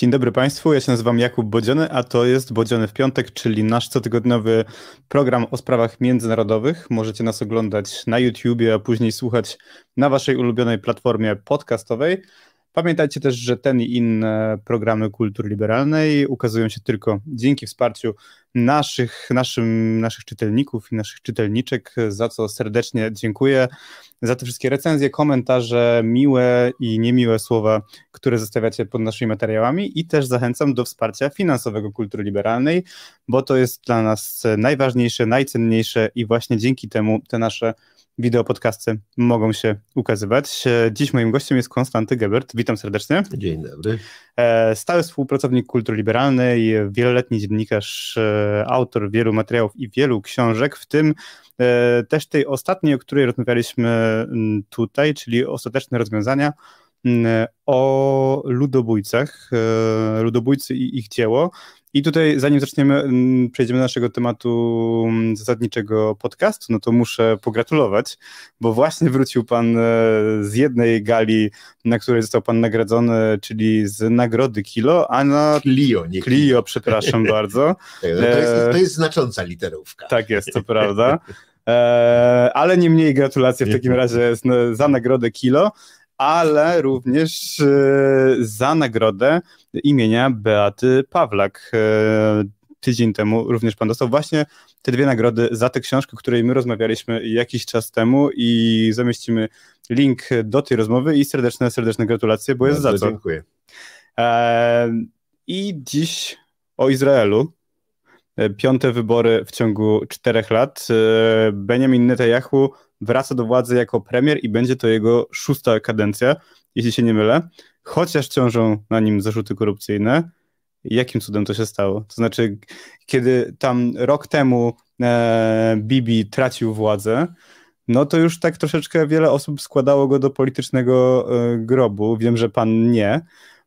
Dzień dobry Państwu, ja się nazywam Jakub Bodziony, a to jest Bodziony w Piątek, czyli nasz cotygodniowy program o sprawach międzynarodowych. Możecie nas oglądać na YouTubie, a później słuchać na Waszej ulubionej platformie podcastowej. Pamiętajcie też, że ten i inne programy kultury liberalnej ukazują się tylko dzięki wsparciu naszych, naszym, naszych czytelników i naszych czytelniczek, za co serdecznie dziękuję. Za te wszystkie recenzje, komentarze, miłe i niemiłe słowa, które zostawiacie pod naszymi materiałami i też zachęcam do wsparcia finansowego kultury liberalnej, bo to jest dla nas najważniejsze, najcenniejsze i właśnie dzięki temu te nasze wideopodcasty mogą się ukazywać. E, Dziś moim gościem jest Konstanty Gebert. Witam serdecznie. Dzień dobry. E, Stały współpracownik kultury liberalnej, wieloletni dziennikarz, e, autor wielu materiałów i wielu książek, w tym też tej ostatniej, o której rozmawialiśmy mm, tutaj, czyli Ostateczne rozwiązania mm, o ludobójcach, ludobójcy i ich dzieło. I tutaj, zanim zaczniemy, mm, przejdziemy do naszego tematu mm, zasadniczego podcastu, no to muszę pogratulować, bo właśnie wrócił pan e, z jednej gali, na której został pan nagradzony, czyli z nagrody Kilo, a na. Clio, nie Clio, Clio przepraszam bardzo. to, jest, e, to jest znacząca literówka. Tak jest, to prawda. E, ale nie mniej gratulacje w takim razie za nagrodę Kilo, ale również za nagrodę imienia Beaty Pawlak. E, tydzień temu również pan dostał właśnie te dwie nagrody za tę książkę, o której my rozmawialiśmy jakiś czas temu i zamieścimy link do tej rozmowy i serdeczne, serdeczne gratulacje, bo jest za to. Dziękuję. E, I dziś o Izraelu. E, piąte wybory w ciągu czterech lat. Benjamin Netanyahu wraca do władzy jako premier i będzie to jego szósta kadencja, jeśli się nie mylę chociaż ciążą na nim zarzuty korupcyjne. Jakim cudem to się stało? To znaczy, kiedy tam rok temu e, Bibi tracił władzę, no to już tak troszeczkę wiele osób składało go do politycznego e, grobu. Wiem, że pan nie.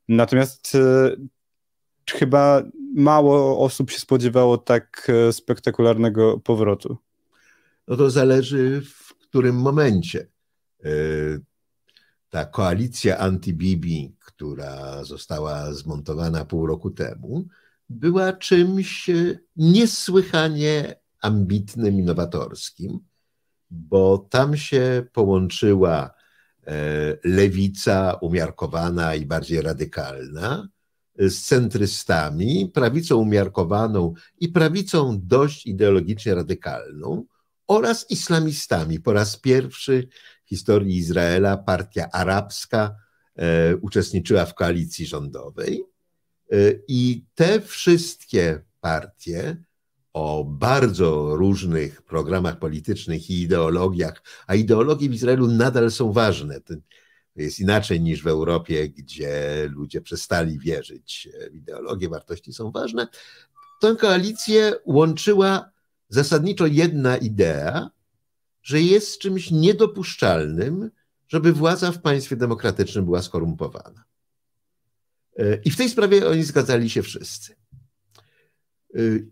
Natomiast e, chyba mało osób się spodziewało tak e, spektakularnego powrotu. No to zależy w którym momencie e, ta koalicja anti-Bibi, która została zmontowana pół roku temu, była czymś e, niesłychanie ambitnym i nowatorskim, bo tam się połączyła e, lewica umiarkowana i bardziej radykalna z centrystami, prawicą umiarkowaną i prawicą dość ideologicznie radykalną oraz islamistami po raz pierwszy historii Izraela partia arabska e, uczestniczyła w koalicji rządowej. E, I te wszystkie partie o bardzo różnych programach politycznych i ideologiach, a ideologie w Izraelu nadal są ważne. To jest inaczej niż w Europie, gdzie ludzie przestali wierzyć e, w ideologie, wartości są ważne. Tę koalicję łączyła zasadniczo jedna idea, że jest czymś niedopuszczalnym, żeby władza w państwie demokratycznym była skorumpowana. I w tej sprawie oni zgadzali się wszyscy.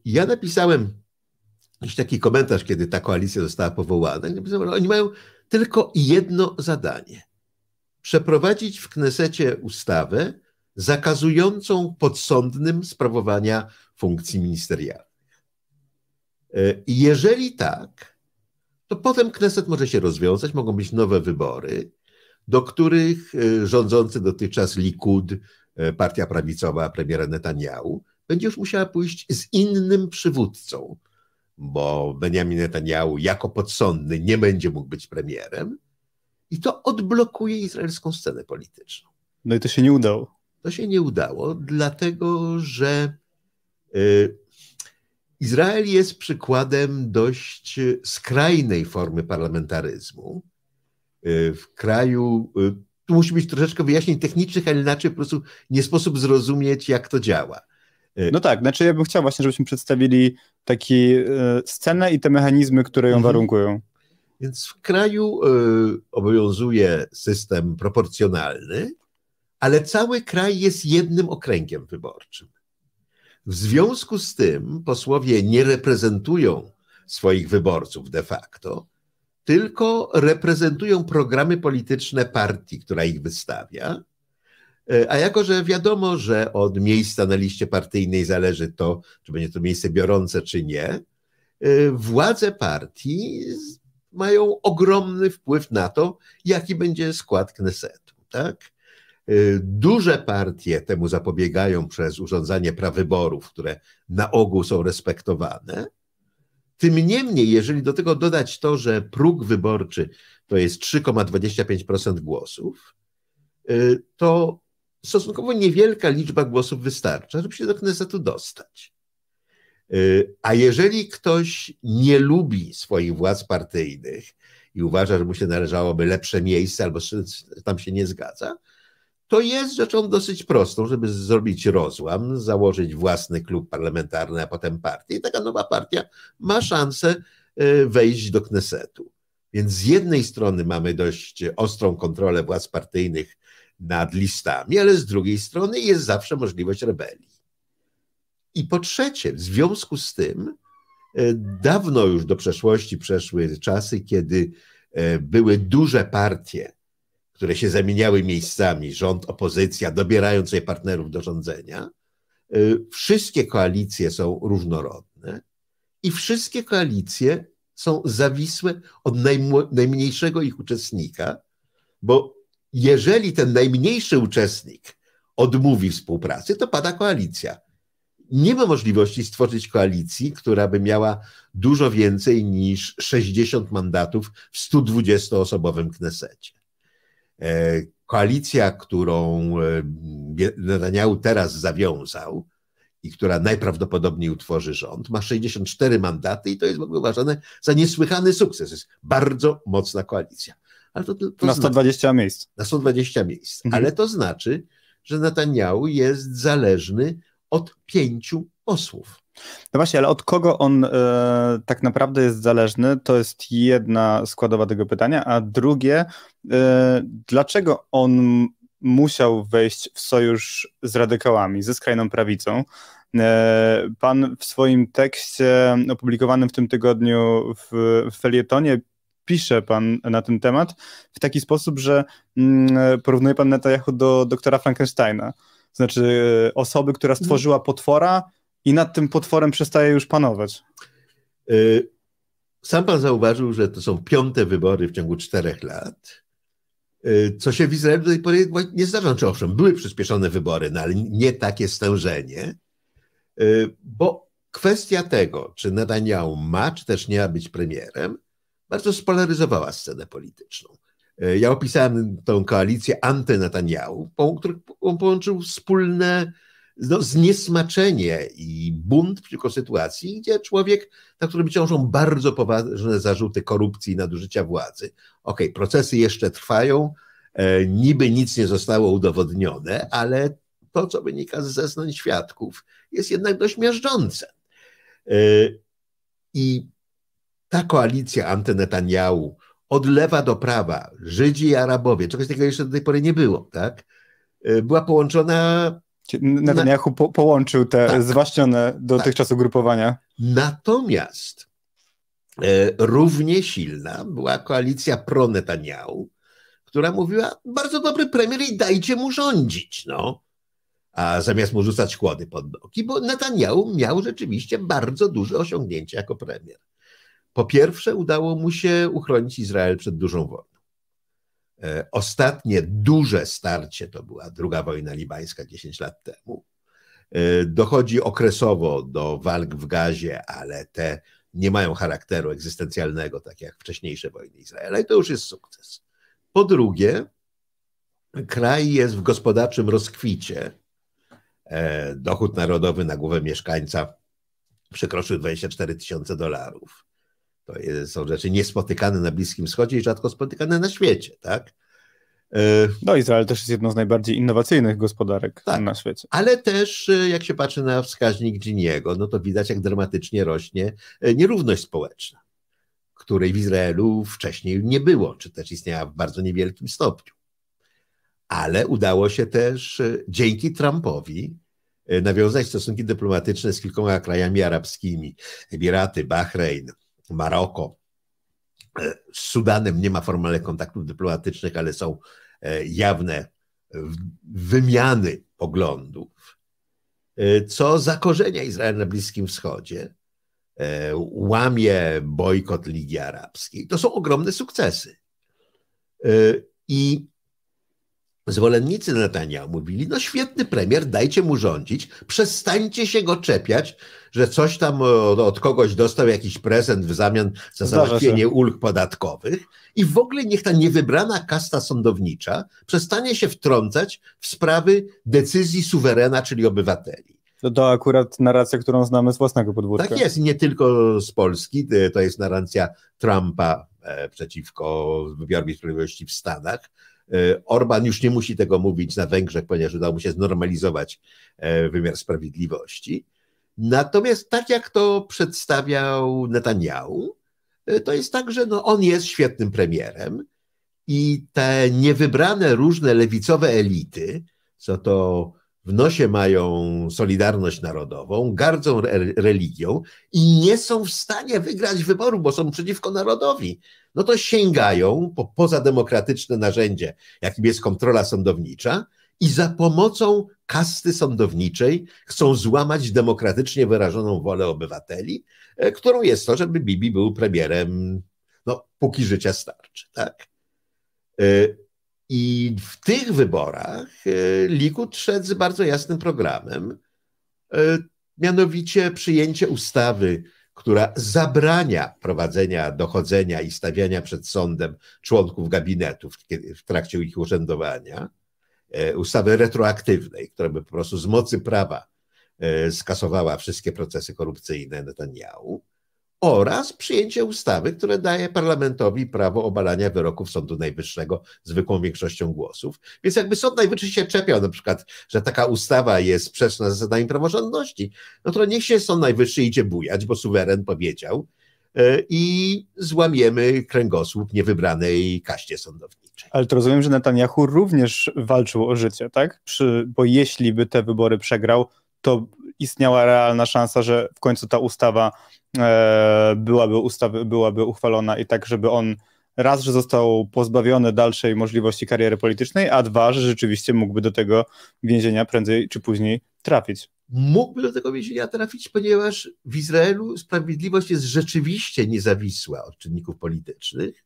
Ja napisałem jakiś taki komentarz, kiedy ta koalicja została powołana. Napisałem, oni mają tylko jedno zadanie: przeprowadzić w Knesecie ustawę zakazującą podsądnym sprawowania funkcji ministerialnych. jeżeli tak, to potem Kneset może się rozwiązać, mogą być nowe wybory, do których e, rządzący dotychczas Likud, e, partia prawicowa premiera Netanyahu, będzie już musiała pójść z innym przywódcą, bo Benjamin Netanyahu jako podsądny nie będzie mógł być premierem i to odblokuje izraelską scenę polityczną. No i to się nie udało. To się nie udało, dlatego że e, Izrael jest przykładem dość y, skrajnej formy parlamentaryzmu. Y, w kraju, y, tu musi być troszeczkę wyjaśnień technicznych, ale inaczej po prostu nie sposób zrozumieć, jak to działa. No tak, znaczy ja bym chciał właśnie, żebyśmy przedstawili taki scenę i te mechanizmy, które ją mhm. warunkują. Więc w kraju obowiązuje system proporcjonalny, ale cały kraj jest jednym okręgiem wyborczym. W związku z tym posłowie nie reprezentują swoich wyborców de facto, tylko reprezentują programy polityczne partii, która ich wystawia. E, a jako, że wiadomo, że od miejsca na liście partyjnej zależy to, czy będzie to miejsce biorące, czy nie, e, władze partii mają ogromny wpływ na to, jaki będzie skład Knesetu. Tak? Y, duże partie temu zapobiegają przez urządzanie prawyborów, które na ogół są respektowane. Tym niemniej, jeżeli do tego dodać to, że próg wyborczy to jest 3,25% głosów, y, to stosunkowo niewielka liczba głosów wystarcza, żeby się do Knesetu dostać. Y, a jeżeli ktoś nie lubi swoich władz partyjnych i uważa, że mu się należałoby lepsze miejsce albo tam się nie zgadza, to jest rzeczą dosyć prostą, żeby zrobić rozłam, założyć własny klub parlamentarny, a potem partię. I taka nowa partia ma szansę e, wejść do Knesetu. Więc z jednej strony mamy dość ostrą kontrolę władz partyjnych nad listami, ale z drugiej strony jest zawsze możliwość rebelii. I po trzecie, w związku z tym, e, dawno już do przeszłości przeszły czasy, kiedy e, były duże partie które się zamieniały miejscami, rząd, opozycja, dobierając sobie partnerów do rządzenia, y, wszystkie koalicje są różnorodne i wszystkie koalicje są zawisłe od najmniejszego ich uczestnika, bo jeżeli ten najmniejszy uczestnik odmówi współpracy, to pada koalicja. Nie ma możliwości stworzyć koalicji, która by miała dużo więcej niż 60 mandatów w 120-osobowym Knesecie. E, koalicja, którą e, Netanyahu teraz zawiązał i która najprawdopodobniej utworzy rząd, ma 64 mandaty i to jest w ogóle uważane za niesłychany sukces. Jest bardzo mocna koalicja. Ale to, to na 120 znaczy, miejsc. Na 120 miejsc. Mhm. Ale to znaczy, że Netanyahu jest zależny od pięciu posłów. No właśnie, ale od kogo on e, tak naprawdę jest zależny, to jest jedna składowa tego pytania, a drugie, e, dlaczego on musiał wejść w sojusz z radykałami, ze skrajną prawicą? E, pan w swoim tekście opublikowanym w tym tygodniu w, w felietonie pisze pan na ten temat w taki sposób, że mm, porównuje pan Netanyahu do doktora Frankensteina. Znaczy osoby, która mhm. stworzyła potwora, i nad tym potworem przestaje już panować. Y, sam pan zauważył, że to są piąte wybory w ciągu czterech lat. Y, co się w Izraelu do tej pory nie zdarza. Czy znaczy, owszem, były przyspieszone wybory, no ale nie takie stężenie, y, bo kwestia tego, czy Netanyahu ma, czy też nie ma być premierem, bardzo spolaryzowała scenę polityczną. Ja opisałem tą koalicję anty-Netanyahu, którą połączył wspólne no, zniesmaczenie i bunt przeciwko sytuacji, gdzie człowiek, na którym ciążą bardzo poważne zarzuty korupcji i nadużycia władzy. Okej, okay, procesy jeszcze trwają, e, niby nic nie zostało udowodnione, ale to, co wynika z zeznań świadków, jest jednak dość miażdżące. E, I ta koalicja antynetanjahu od lewa do prawa, Żydzi i Arabowie, czegoś takiego jeszcze do tej pory nie było, tak? E, była połączona Netanyahu po, połączył te tak, zwaśnione dotychczas tak. ugrupowania. Natomiast e, równie silna była koalicja pro-Netanyahu, która mówiła, bardzo dobry premier i dajcie mu rządzić, no. A zamiast mu rzucać kłody pod nogi, bo Netanyahu miał rzeczywiście bardzo duże osiągnięcia jako premier. Po pierwsze, udało mu się uchronić Izrael przed dużą wojną. E, ostatnie duże starcie to była druga wojna libańska 10 lat temu. E, dochodzi okresowo do walk w gazie, ale te nie mają charakteru egzystencjalnego, tak jak wcześniejsze wojny Izraela, i to już jest sukces. Po drugie, kraj jest w gospodarczym rozkwicie. E, dochód narodowy na głowę mieszkańca przekroczył 24 tysiące dolarów. To są rzeczy niespotykane na Bliskim Wschodzie i rzadko spotykane na świecie, tak? E, no, Izrael też jest jedną z najbardziej innowacyjnych gospodarek tak, na świecie. Ale też, e, jak się patrzy na wskaźnik Giniego, no to widać, jak dramatycznie rośnie e, nierówność społeczna, której w Izraelu wcześniej nie było, czy też istniała w bardzo niewielkim stopniu. Ale udało się też dzięki Trumpowi nawiązać stosunki dyplomatyczne z kilkoma krajami arabskimi: Emiraty, Bahrein. Maroko. E, z Sudanem nie ma formalnych kontaktów dyplomatycznych, ale są e, jawne wymiany poglądów, e, co zakorzenia Izrael na Bliskim Wschodzie, łamie bojkot Ligi Arabskiej. To są ogromne sukcesy. I zwolennicy Netanyahu mówili, no świetny premier, dajcie mu rządzić, przestańcie się go czepiać, że coś tam e, od kogoś dostał jakiś prezent w zamian za załatwienie ulg podatkowych i w ogóle niech ta niewybrana kasta sądownicza przestanie się wtrącać w sprawy decyzji suwerena, czyli obywateli. To, to akurat narracja, którą znamy z własnego podwórka. Tak jest, nie tylko z Polski, e, to jest narracja Trumpa e, przeciwko wybiorowi sprawiedliwości w Stanach, Orban już nie musi tego mówić na Węgrzech, ponieważ udało mu się znormalizować wymiar sprawiedliwości. Natomiast tak jak to przedstawiał Netanyahu, e, to jest tak, że no, on jest świetnym premierem i te niewybrane różne lewicowe elity, co to w nosie mają Solidarność Narodową, gardzą re religią i nie są w stanie wygrać wyboru, bo są przeciwko narodowi, no to sięgają po pozademokratyczne narzędzie, jakim jest kontrola sądownicza, i za pomocą kasty sądowniczej chcą złamać demokratycznie wyrażoną wolę obywateli, e, którą jest to, żeby Bibi był premierem, no, póki życia starczy. Tak? E, I w tych wyborach e, Likud szedł z bardzo jasnym programem, mianowicie przyjęcie ustawy, która zabrania prowadzenia dochodzenia i stawiania przed sądem członków gabinetów w trakcie ich urzędowania E, ustawy retroaktywnej, która by po prostu z mocy prawa e, skasowała wszystkie procesy korupcyjne Netanyahu oraz przyjęcie ustawy, które daje parlamentowi prawo obalania wyroków Sądu Najwyższego zwykłą większością głosów. Więc jakby Sąd Najwyższy się czepiał na przykład, że taka ustawa jest sprzeczna z zasadami praworządności, no to niech się Sąd Najwyższy idzie bujać, bo suweren powiedział e, i złamiemy kręgosłup niewybranej kaście sądowniczej. Ale to rozumiem, że Netanyahu również walczył o życie, tak? Przy, bo jeśli by te wybory przegrał, to istniała realna szansa, że w końcu ta ustawa e, byłaby, ustaw, byłaby uchwalona i tak, żeby on raz, że został pozbawiony dalszej możliwości kariery politycznej, a dwa, że rzeczywiście mógłby do tego więzienia prędzej czy później trafić. Mógłby do tego więzienia trafić, ponieważ w Izraelu sprawiedliwość jest rzeczywiście niezawisła od czynników politycznych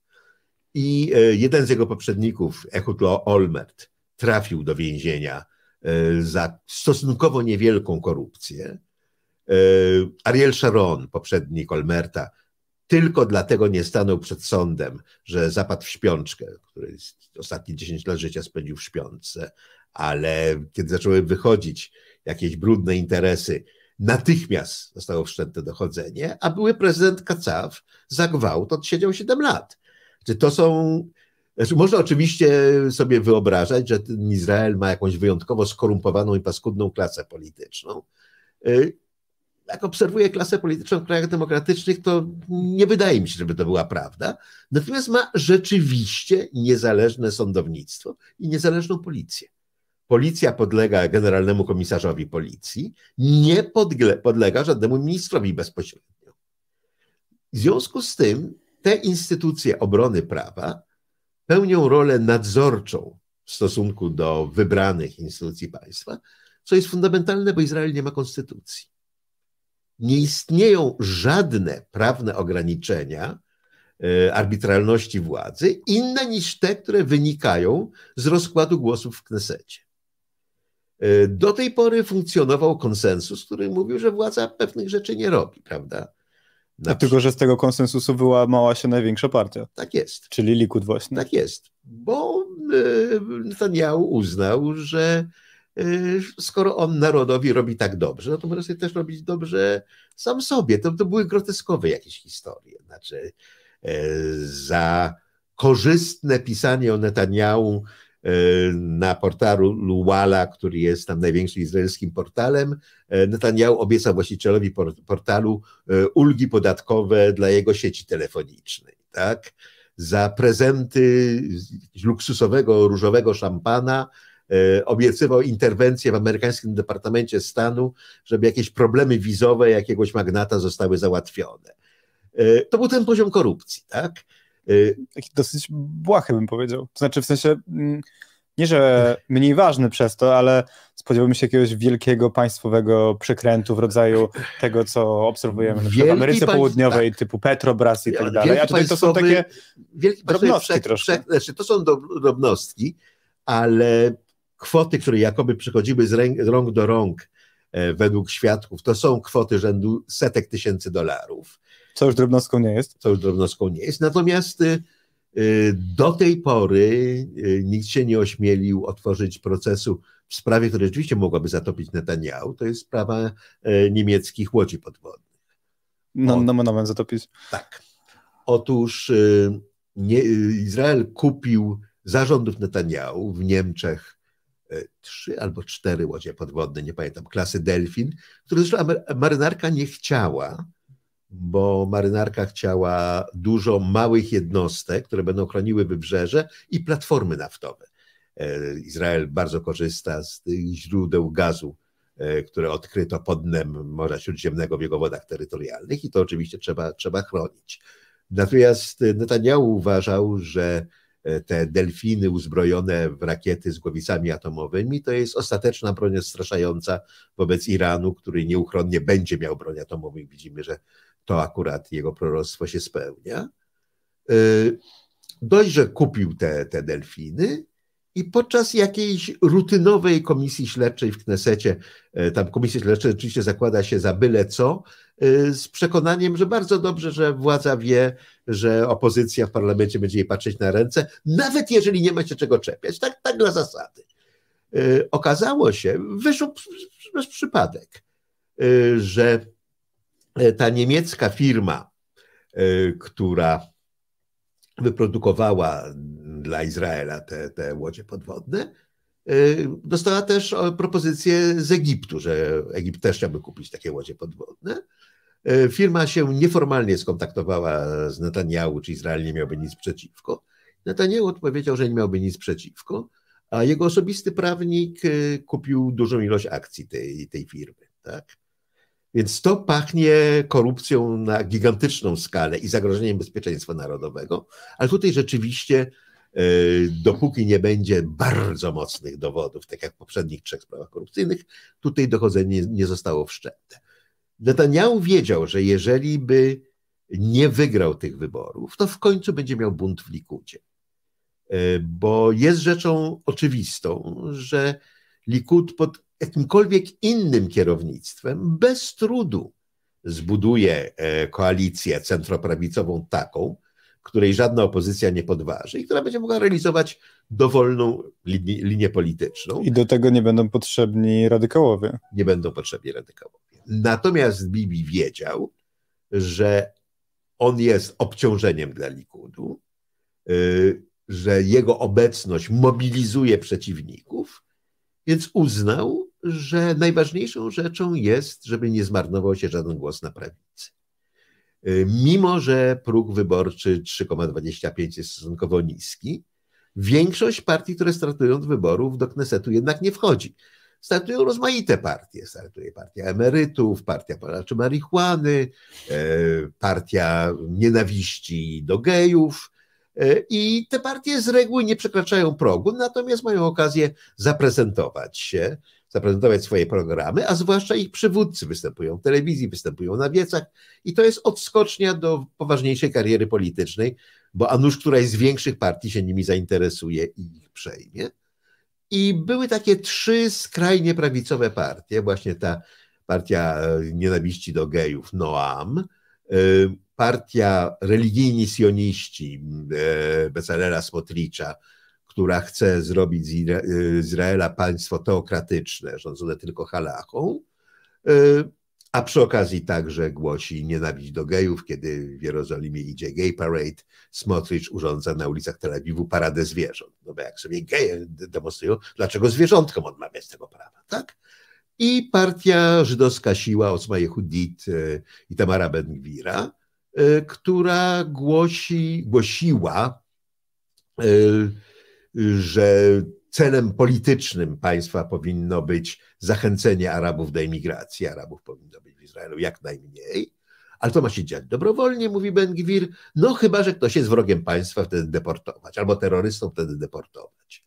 i e, jeden z jego poprzedników, Echutlo Olmert, trafił do więzienia e, za stosunkowo niewielką korupcję. E, Ariel Sharon, poprzednik Olmerta, tylko dlatego nie stanął przed sądem, że zapadł w śpiączkę, który ostatnie 10 lat życia spędził w śpiączce, ale kiedy zaczęły wychodzić jakieś brudne interesy, natychmiast zostało wszczęte dochodzenie, a były prezydent Kacaw za gwałt odsiedział 7 lat. Czy to są. Znaczy, można oczywiście sobie wyobrażać, że Izrael ma jakąś wyjątkowo skorumpowaną i paskudną klasę polityczną. Y, jak obserwuję klasę polityczną w krajach demokratycznych, to nie wydaje mi się, żeby to była prawda. Natomiast ma rzeczywiście niezależne sądownictwo i niezależną policję. Policja podlega generalnemu komisarzowi policji, nie podlega żadnemu ministrowi bezpośrednio. W związku z tym te instytucje obrony prawa pełnią rolę nadzorczą w stosunku do wybranych instytucji państwa, co jest fundamentalne, bo Izrael nie ma konstytucji. Nie istnieją żadne prawne ograniczenia e, arbitralności władzy, inne niż te, które wynikają z rozkładu głosów w Knesecie. E, do tej pory funkcjonował konsensus, który mówił, że władza pewnych rzeczy nie robi, prawda? Dlatego, znaczy- że z tego konsensusu wyłamała się największa partia. Tak jest. Czyli Likud właśnie. Tak jest, bo e, Netanyahu uznał, że e, skoro on narodowi robi tak dobrze, no to może sobie też robić dobrze sam sobie. To, to były groteskowe jakieś historie. Znaczy, e, za korzystne pisanie o Netanyahu Y, na portalu Luwala, który jest tam największym izraelskim portalem. E, Netanyahu obiecał właścicielowi portalu e, ulgi podatkowe dla jego sieci telefonicznej. Tak? Za prezenty luksusowego, różowego szampana e, obiecywał interwencję w amerykańskim Departamencie Stanu, żeby jakieś problemy wizowe jakiegoś magnata zostały załatwione. To był ten poziom korupcji, tak? Y, taki dosyć błahy, bym powiedział. To znaczy, w sensie mm, nie, że mniej ważny przez to, ale spodziewałbym się jakiegoś wielkiego państwowego przekrętu w rodzaju tego, co obserwujemy w Ameryce Południowej, tak. typu Petrobras i tak dalej. A tutaj to są takie Wielki drobnostki prze, troszkę. Prze, znaczy to są drobnostki, ale kwoty, które jakoby przychodziły z, ręk, z rąk do rąk e, według świadków, to są kwoty rzędu setek tysięcy dolarów. Co już drobnostką nie jest. Co już drobnostką nie jest. Natomiast y, y, do tej pory y, nikt się nie ośmielił otworzyć procesu w sprawie, która rzeczywiście mogłaby zatopić Netanyahu. To jest sprawa niemieckich łodzi podwodnych. No, no, no, zatopić. Tak. Otóż nie, Izrael kupił zarządów Netanyahu w Niemczech trzy albo cztery łodzie podwodne, nie pamiętam, klasy Delfin, które zresztą marynarka nie chciała, bo marynarka chciała dużo małych jednostek, które będą chroniły wybrzeże i platformy naftowe. E, Izrael bardzo korzysta z tych źródeł gazu, e, które odkryto pod dnem Morza Śródziemnego w jego wodach terytorialnych i to oczywiście trzeba, trzeba chronić. Natomiast Netanyahu uważał, że e, te delfiny uzbrojone w rakiety z głowicami atomowymi, to jest ostateczna broń odstraszająca wobec Iranu, który nieuchronnie będzie miał broń atomową i widzimy, że to akurat jego proroctwo się spełnia. Y, dość, że kupił te, te delfiny i podczas jakiejś rutynowej komisji śledczej w Knesecie, y, tam komisja śledcza oczywiście zakłada się za byle co, y, z przekonaniem, że bardzo dobrze, że władza wie, że opozycja w parlamencie będzie jej patrzeć na ręce, nawet jeżeli nie ma się czego czepiać, tak, tak dla zasady. Okazało się, wyszło przez przypadek, że E, ta niemiecka firma, e, która wyprodukowała dla Izraela te, te łodzie podwodne, e, dostała też propozycję z Egiptu, że Egipt też chciałby kupić takie łodzie podwodne. Firma się nieformalnie skontaktowała z Netanyahu, czy Izrael nie miałby nic przeciwko. Netanyahu odpowiedział, że nie miałby nic przeciwko, a jego osobisty prawnik kupił dużą ilość akcji tej, tej firmy. Tak? Więc to pachnie korupcją na gigantyczną skalę i zagrożeniem bezpieczeństwa narodowego, ale tutaj rzeczywiście e, dopóki nie będzie bardzo mocnych dowodów, tak jak w poprzednich trzech sprawach korupcyjnych, tutaj dochodzenie nie zostało wszczęte. Netanyahu wiedział, że jeżeli by nie wygrał tych wyborów, to w końcu będzie miał bunt w Likudzie. E, bo jest rzeczą oczywistą, że Likud pod jakimkolwiek innym kierownictwem bez trudu zbuduje e, koalicję centroprawicową taką, której żadna opozycja nie podważy i która będzie mogła realizować dowolną linię, linię polityczną. I do tego nie będą potrzebni radykałowie. Nie będą potrzebni radykałowie. Natomiast Bibi wiedział, że on jest obciążeniem dla Likudu, y, że jego obecność mobilizuje przeciwników, więc uznał, że najważniejszą rzeczą jest, żeby nie zmarnował się żaden głos na prawicy. Y, mimo, że próg wyborczy 3,25 jest stosunkowo niski, większość partii, które startują od wyborów do Knesetu jednak nie wchodzi. Startują rozmaite partie. Startuje partia emerytów, partia palaczy marihuany, y, partia nienawiści do gejów. Y, I te partie z reguły nie przekraczają progu, natomiast mają okazję zaprezentować się zaprezentować swoje programy, a zwłaszcza ich przywódcy występują w telewizji, występują na wiecach i to jest odskocznia do poważniejszej kariery politycznej, bo a nuż któraś z większych partii się nimi zainteresuje i ich przejmie. I były takie trzy skrajnie prawicowe partie, właśnie ta partia e, nienawiści do gejów, Noam, e, partia religijni sioniści e, Bezalera Smotricza, która chce zrobić z y, Izraela państwo teokratyczne, rządzone tylko halachą, y, a przy okazji także głosi nienawiść do gejów, kiedy w Jerozolimie idzie gay parade, Smotrich urządza na ulicach Tel Awiwu paradę zwierząt. No bo jak sobie geje demonstrują, dlaczego zwierzątkom odmawiać tego prawa, tak? I partia żydowska siła Osma hudit y, i Tamara Ben-Gwira, która głosi, głosiła że celem politycznym państwa powinno być zachęcenie Arabów do emigracji. Arabów powinno być w Izraelu jak najmniej, ale to ma się dziać dobrowolnie, mówi Ben Gwir. No chyba, że ktoś jest wrogiem państwa, wtedy deportować, albo terrorystą wtedy deportować.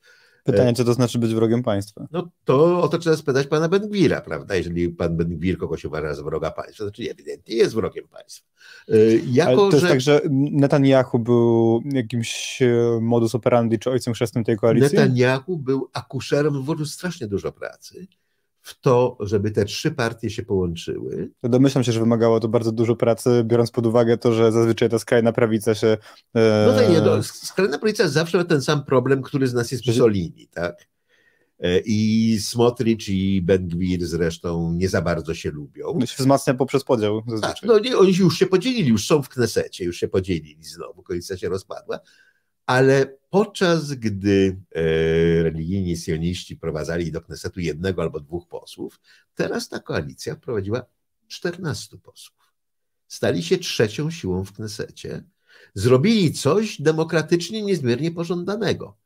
Pytanie, czy to znaczy być wrogiem państwa? No to o to trzeba spytać pana Bengwira, prawda? Jeżeli pan Bengwir kogoś uważa za wroga państwa, to znaczy ewidentnie jest wrogiem państwa. Y, jako, Ale to jest że... tak, że Netanyahu był jakimś e, modus operandi czy ojcem chrzestnym tej koalicji? Netanyahu był akuszerem, włożył strasznie dużo pracy w to, żeby te trzy partie się połączyły. Domyślam się, że wymagało to bardzo dużo pracy, biorąc pod uwagę to, że zazwyczaj ta skrajna prawica się... E... No tak, nie, no, skrajna prawica zawsze ma ten sam problem, który z nas jest solini, tak? E, I Smotrich i ben zresztą nie za bardzo się lubią. No się wzmacnia poprzez podział. Tak, no nie, oni już się podzielili, już są w Knesecie, już się podzielili znowu, koalicja się rozpadła, ale podczas gdy e, religijni sioniści prowadzali do Knesetu jednego albo dwóch posłów, teraz ta koalicja prowadziła 14 posłów. Stali się trzecią siłą w Knesecie, zrobili coś demokratycznie niezmiernie pożądanego.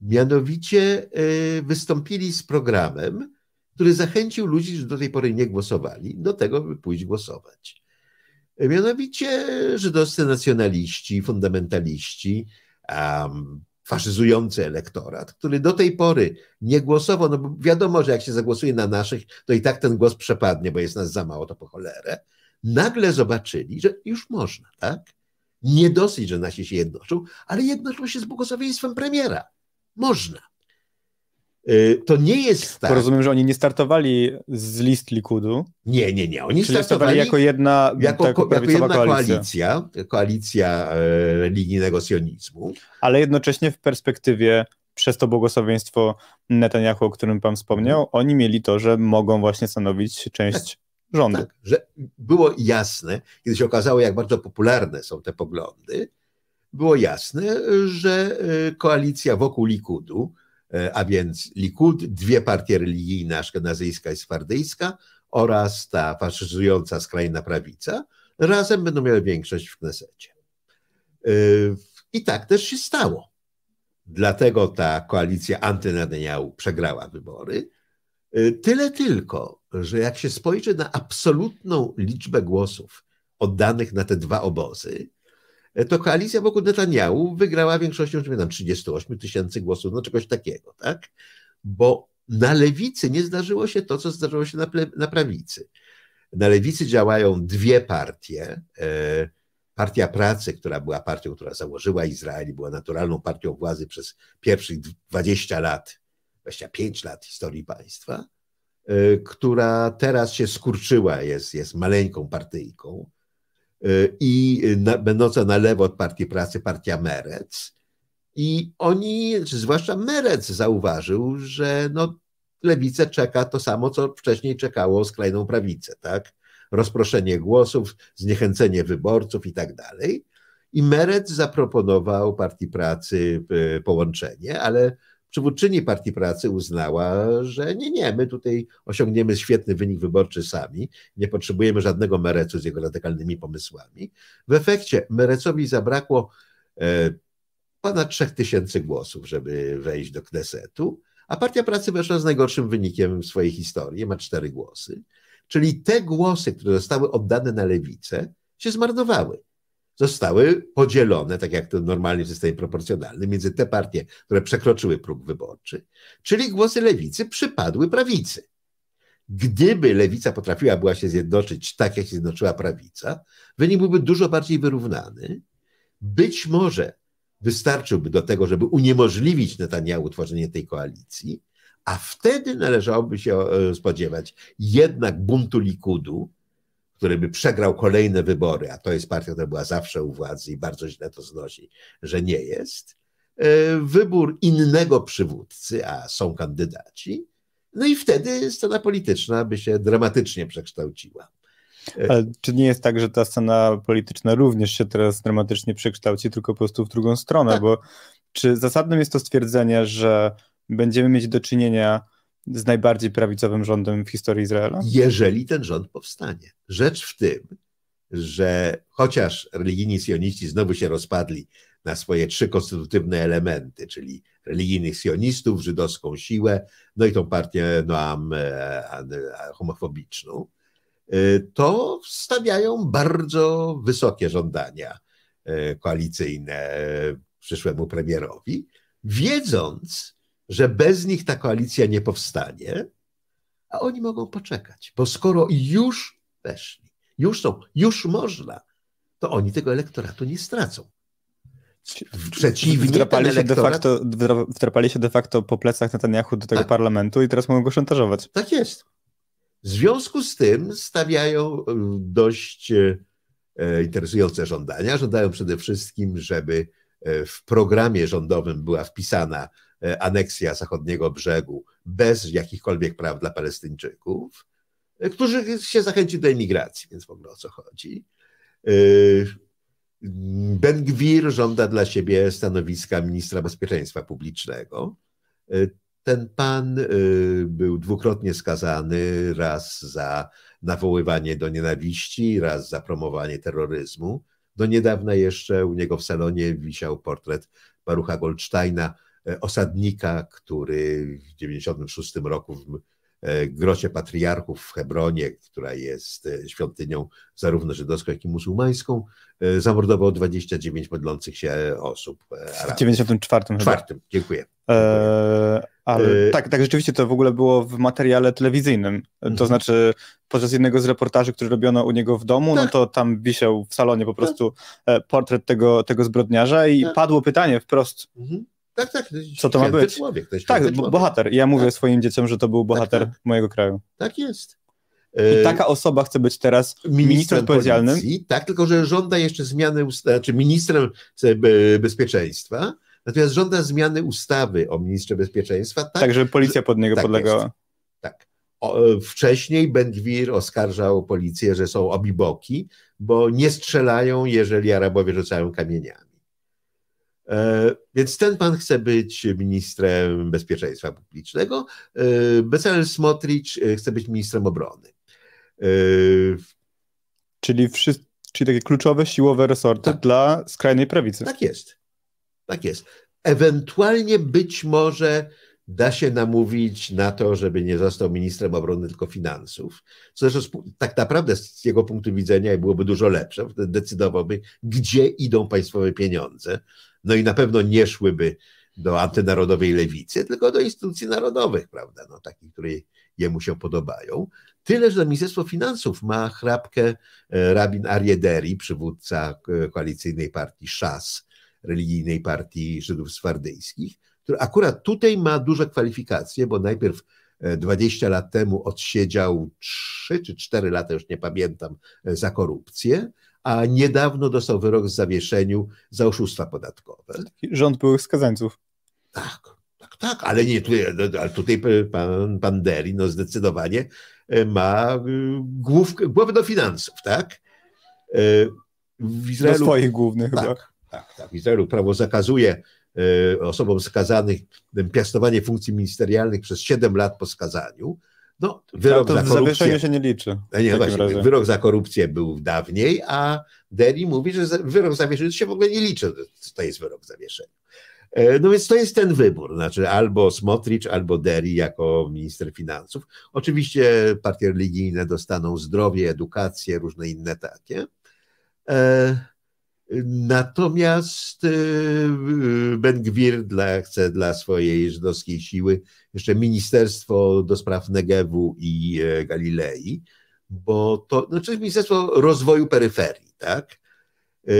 Mianowicie e, wystąpili z programem, który zachęcił ludzi, którzy do tej pory nie głosowali, do tego, by pójść głosować. E, mianowicie żydowscy nacjonaliści, fundamentaliści, um, faszyzujący elektorat, który do tej pory nie głosował, no bo wiadomo, że jak się zagłosuje na naszych, to i tak ten głos przepadnie, bo jest nas za mało, to po cholerę, nagle zobaczyli, że już można, tak? Nie dosyć, że nasi się jednoczą, ale jednoczą się z błogosławieństwem premiera. Można. Y, to nie jest tak. Bo rozumiem, że oni nie startowali z list Likudu. Nie, nie, nie. Oni startowali, startowali jako jedna, jako, tak, jako, jako jedna koalicja. koalicja, koalicja religijnego sionizmu. Ale jednocześnie w perspektywie przez to błogosławieństwo Netanyahu, o którym pan wspomniał, mhm. oni mieli to, że mogą właśnie stanowić część tak, rządu. Tak, że było jasne, kiedy się okazało, jak bardzo popularne są te poglądy, było jasne, że e, koalicja wokół Likudu, E, a więc Likud, dwie partie religijne, aszkenazyjska i swardyjska oraz ta faszyzująca skrajna prawica, razem będą miały większość w Knesecie. E, I tak też się stało. Dlatego ta koalicja antynadeniału przegrała wybory. E, tyle tylko, że jak się spojrzy na absolutną liczbę głosów oddanych na te dwa obozy, E, to koalicja wokół Netanyahu wygrała większością, czy 38 tysięcy głosów, no czegoś takiego, tak? Bo na lewicy nie zdarzyło się to, co zdarzyło się na, na prawicy. Na lewicy działają dwie partie. E, Partia Pracy, która była partią, która założyła Izrael, była naturalną partią władzy przez pierwszych 20 lat, 25 lat historii państwa, e, która teraz się skurczyła, jest, jest maleńką partyjką i na, będąca na lewo od Partii Pracy Partia Merec. I oni, zwłaszcza Merec zauważył, że no, lewicę czeka to samo, co wcześniej czekało skrajną prawicę, tak? Rozproszenie głosów, zniechęcenie wyborców i tak dalej. I Merec zaproponował Partii Pracy e, połączenie, ale przywódczyni Partii Pracy uznała, że nie, nie, my tutaj osiągniemy świetny wynik wyborczy sami, nie potrzebujemy żadnego Merecu z jego radykalnymi pomysłami. W efekcie Merecowi zabrakło e, ponad 3000 głosów, żeby wejść do Knesetu, a Partia Pracy weszła z najgorszym wynikiem w swojej historii, ma cztery głosy. Czyli te głosy, które zostały oddane na lewicę, się zmarnowały zostały podzielone, tak jak to normalnie w systemie proporcjonalnym, między te partie, które przekroczyły próg wyborczy, czyli głosy lewicy przypadły prawicy. Gdyby lewica potrafiła była się zjednoczyć tak, jak się zjednoczyła prawica, wynik byłby dużo bardziej wyrównany. Być może wystarczyłby do tego, żeby uniemożliwić Netanyahu utworzenie tej koalicji, a wtedy należałoby się e, spodziewać jednak buntu Likudu, który by przegrał kolejne wybory, a to jest partia, która była zawsze u władzy i bardzo źle to znosi, że nie jest, e, wybór innego przywódcy, a są kandydaci, no i wtedy scena polityczna by się dramatycznie przekształciła. E, Ale czy nie jest tak, że ta scena polityczna również się teraz dramatycznie przekształci, tylko po prostu w drugą stronę? Tak. Bo czy zasadnym jest to stwierdzenie, że będziemy mieć do czynienia z najbardziej prawicowym rządem w historii Izraela? Jeżeli ten rząd powstanie. Rzecz w tym, że chociaż religijni sioniści znowu się rozpadli na swoje trzy konstytutywne elementy, czyli religijnych sionistów, żydowską siłę, no i tą partię Noam e, homofobiczną, e, to stawiają bardzo wysokie żądania e, koalicyjne przyszłemu premierowi, wiedząc, że bez nich ta koalicja nie powstanie, a oni mogą poczekać, bo skoro już weszli, już są, już można, to oni tego elektoratu nie stracą. Przeciwnie, wdrapali, elektorat... się facto, wdrapali się, de facto, po plecach Netanyahu do tego tak. parlamentu i teraz mogą go szantażować. Tak jest. W związku z tym stawiają e, dość e, e, interesujące żądania. Żądają przede wszystkim, żeby w programie rządowym była wpisana E, aneksja zachodniego brzegu bez jakichkolwiek praw dla Palestyńczyków, e, którzy się zachęci do emigracji, więc w ogóle o co chodzi. E, ben Gwir żąda dla siebie stanowiska ministra bezpieczeństwa publicznego. Ten pan był dwukrotnie skazany, raz za nawoływanie do nienawiści, raz za promowanie terroryzmu. Do niedawna jeszcze u niego w salonie wisiał portret Barucha Goldsteina, E, osadnika, który w 96 roku w e, grocie patriarchów w Hebronie, która jest e, świątynią zarówno żydowską, jak i muzułmańską, zamordował 29 modlących się osób. W 94. Czwartym, dziękuję. ale tak, tak, rzeczywiście to w ogóle było w materiale telewizyjnym. To mhm. znaczy, podczas jednego z reportaży, który robiono u niego w domu, no tak. no to tam wisiał w salonie po tak. prostu tak. portret tego, tego zbrodniarza i tak. padło pytanie wprost. Mhm tak, tak. Co to ma być? Człowiek, to tak, człowiek. bohater. Ja mówię tak. swoim dzieciom, że to był tak, bohater tak, tak. mojego kraju. Tak jest. I y, taka osoba chce być teraz ministrem, odpowiedzialnym. Policji, tak, tylko że żąda jeszcze zmiany, ustawy, znaczy ministrem e, bezpieczeństwa, natomiast żąda zmiany ustawy o ministrze bezpieczeństwa. Tak, tak żeby policja pod niego tak podlegała. Jest. Tak. O, e, wcześniej Bendwir oskarżał policję, że są obiboki, bo nie strzelają, jeżeli Arabowie rzucają kamieniami. E, więc ten pan chce być ministrem bezpieczeństwa publicznego. E, Becel Smotrich e, chce być ministrem obrony. Czyli, wszyscy, czyli takie kluczowe, siłowe resorty tak. dla skrajnej prawicy. Tak jest. Tak jest. Ewentualnie być może da się namówić na to, żeby nie został ministrem obrony, tylko finansów. Co zresztą tak naprawdę z jego punktu widzenia byłoby dużo lepsze. Wtedy decydowałby, gdzie idą państwowe pieniądze no i na pewno nie szłyby do antynarodowej lewicy, tylko do instytucji narodowych, prawda, no, takich, które jemu się podobają. Tyle, że Ministerstwo Finansów ma chrapkę e, rabin Ariederi, przywódca e, koalicyjnej partii Szas, religijnej partii Żydów Swardyjskich, który akurat tutaj ma duże kwalifikacje, bo najpierw 20 e, lat temu odsiedział 3 czy 4 lata, już nie pamiętam, za korupcję, a niedawno dostał wyrok z zawieszeniu za oszustwa podatkowe. Rząd byłych skazańców. Tak, tak, tak, ale nie tutaj, ale tutaj pan, pan Deli no zdecydowanie e, ma e, głów, głowę do finansów, tak? E, w Izraelu, do swoich głównych tak, Tak, tak. W Izraelu prawo zakazuje osobom skazanych piastowanie funkcji ministerialnych przez 7 lat po skazaniu. No, wyrok za korupcję. się nie liczy. E, nie, właśnie, wyrok za korupcję był dawniej, a Deli mówi, że wyrok zawieszenia się w ogóle nie liczy. To jest wyrok zawieszenia. E, no więc to jest ten wybór, znaczy albo Smotrich, albo Deri jako minister finansów. Oczywiście partie religijne dostaną zdrowie, edukację, różne inne takie. E, Natomiast e, Ben Gwir dla, chce dla swojej żydowskiej siły jeszcze Ministerstwo do Spraw Negewu i e, Galilei, bo to znaczy Ministerstwo Rozwoju Peryferii, tak? E,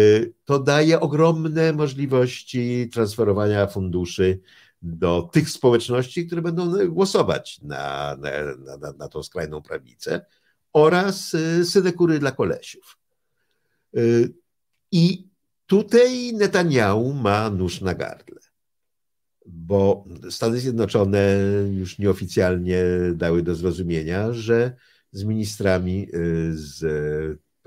to daje ogromne możliwości transferowania funduszy do tych społeczności, które będą głosować na, na, na, na tą skrajną prawicę oraz synekury dla kolesiów i tutaj Netanyahu ma nóż na gardle, bo Stany Zjednoczone już nieoficjalnie dały do zrozumienia, że z ministrami y, z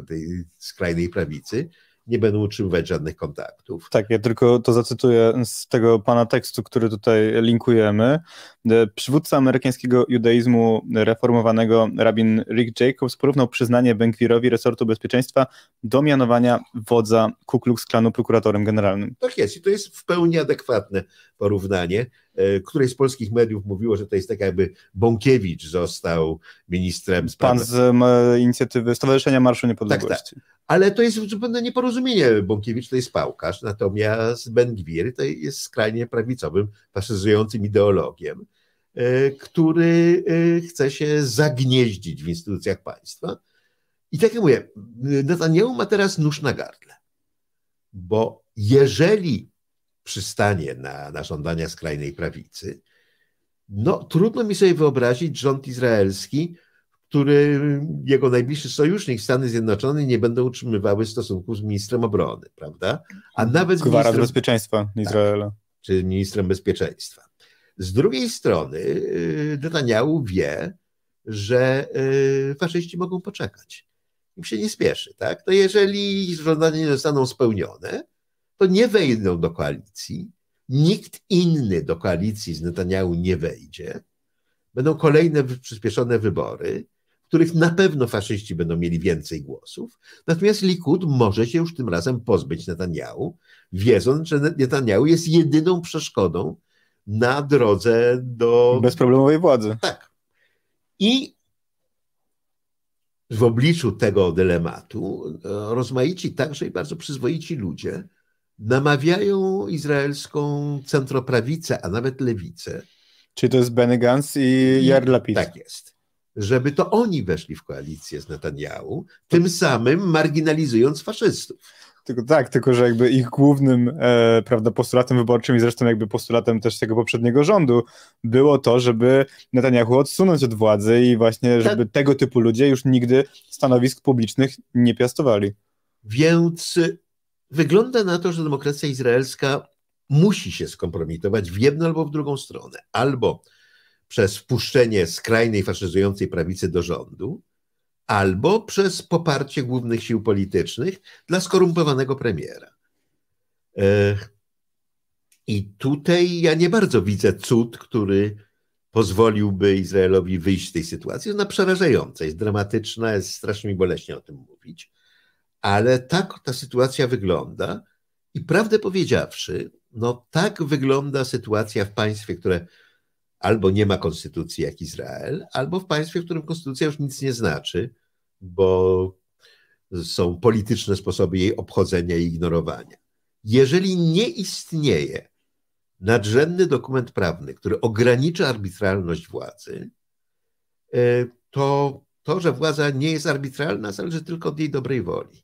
y, tej skrajnej prawicy nie będą utrzymywać żadnych kontaktów. Tak, ja tylko to zacytuję z tego pana tekstu, który tutaj linkujemy. E, przywódca amerykańskiego judaizmu reformowanego, rabin Rick Jacobs, porównał przyznanie Benkwirowi resortu bezpieczeństwa do mianowania wodza Ku Klux Klanu prokuratorem generalnym. Tak jest i to jest w pełni adekwatne porównanie. E, któreś z polskich mediów mówiło, że to jest tak jakby Bąkiewicz został ministrem spraw. Pan z inicjatywy Stowarzyszenia Marszu Niepodległości. Tak, tak. Ale to jest zupełne nieporozumienie. Bąkiewicz to jest pałkarz, natomiast Ben Gwir to jest skrajnie prawicowym, faszyzującym ideologiem. E, który e, chce się zagnieździć w instytucjach państwa. I tak jak mówię, Netanyahu ma teraz nóż na gardle, bo jeżeli przystanie na, na żądania skrajnej prawicy, no trudno mi sobie wyobrazić rząd izraelski, który jego najbliższy sojusznik, Stany Zjednoczone, nie będą utrzymywały stosunków z ministrem obrony, prawda? A nawet z ministrem bezpieczeństwa Izraela. Tak, czy ministrem bezpieczeństwa. Z drugiej strony y, Netanyahu wie, że y, faszyści mogą poczekać. Im się nie spieszy, tak? To jeżeli żądania nie zostaną spełnione, to nie wejdą do koalicji. Nikt inny do koalicji z Netanyahu nie wejdzie. Będą kolejne przyspieszone wybory, w których na pewno faszyści będą mieli więcej głosów. Natomiast Likud może się już tym razem pozbyć Netanyahu, wiedząc, że Netanyahu jest jedyną przeszkodą na drodze do. Bezproblemowej władzy. Tak. I w obliczu tego dylematu e, rozmaici, także i bardzo przyzwoici ludzie namawiają izraelską centroprawicę, a nawet lewicę. Czy to jest Benny Gantz i, I Jair Lapid. Tak jest żeby to oni weszli w koalicję z Netanyahu, tym tak. samym marginalizując faszystów. Tylko, tak, tylko że jakby ich głównym e, prawda, postulatem wyborczym i zresztą jakby postulatem też tego poprzedniego rządu było to, żeby Netanyahu odsunąć od władzy i właśnie, tak. żeby tak. tego typu ludzie już nigdy stanowisk publicznych nie piastowali. Więc y, wygląda na to, że demokracja izraelska musi się skompromitować w jedną albo w drugą stronę. Albo przez wpuszczenie skrajnej faszyzującej prawicy do rządu, albo przez poparcie głównych sił politycznych dla skorumpowanego premiera. I tutaj ja nie bardzo widzę cud, który pozwoliłby Izraelowi wyjść z tej sytuacji. Ona przerażająca, jest dramatyczna, jest strasznie mi boleśnie o tym mówić, ale tak ta sytuacja wygląda. I prawdę powiedziawszy, no tak wygląda sytuacja w państwie, które albo nie ma konstytucji jak Izrael, albo w państwie, w którym konstytucja już nic nie znaczy, bo są polityczne sposoby jej obchodzenia i ignorowania. Jeżeli nie istnieje nadrzędny dokument prawny, który ogranicza arbitralność władzy, e, to to, że władza nie jest arbitralna, zależy tylko od jej dobrej woli.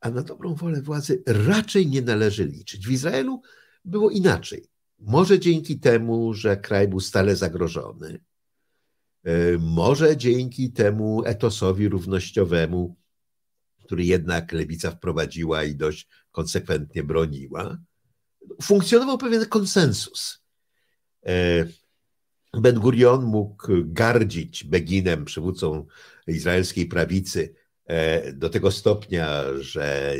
A na dobrą wolę władzy raczej nie należy liczyć. W Izraelu było inaczej. Może dzięki temu, że kraj był stale zagrożony, e, może dzięki temu etosowi równościowemu, który jednak lewica wprowadziła i dość konsekwentnie broniła, funkcjonował pewien konsensus. E, ben Gurion mógł gardzić Beginem, przywódcą izraelskiej prawicy, e, do tego stopnia, że